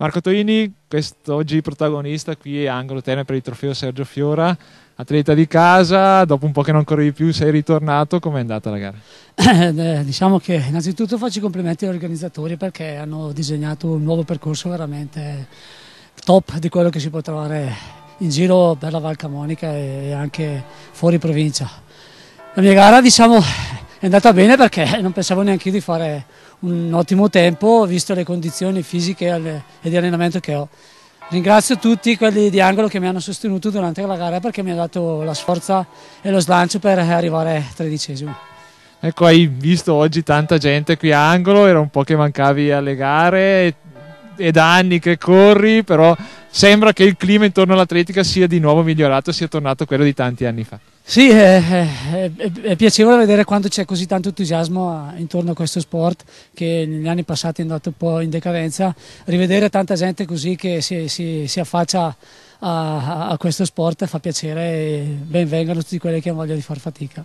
Marco Toini, quest'oggi protagonista qui a Angolo Terme per il trofeo Sergio Fiora, atleta di casa, dopo un po' che non correvi più sei ritornato, com'è andata la gara? Eh, diciamo che innanzitutto faccio i complimenti agli organizzatori perché hanno disegnato un nuovo percorso veramente top di quello che si può trovare in giro per la Val Camonica e anche fuori provincia. La mia gara diciamo è andata bene perché non pensavo neanche io di fare un ottimo tempo, visto le condizioni fisiche e di allenamento che ho. Ringrazio tutti quelli di Angolo che mi hanno sostenuto durante la gara perché mi ha dato la sforza e lo slancio per arrivare tredicesimo. Ecco, hai visto oggi tanta gente qui a Angolo, era un po' che mancavi alle gare, è da anni che corri, però sembra che il clima intorno all'atletica sia di nuovo migliorato, sia tornato quello di tanti anni fa. Sì, è, è, è, piacevole vedere quanto c'è così tanto entusiasmo ah, intorno a questo sport che negli anni passati è andato un po' in decadenza. Rivedere tanta gente così che si, si, si affaccia a, a, questo sport fa piacere e ben vengano tutti quelli che hanno voglia di far fatica.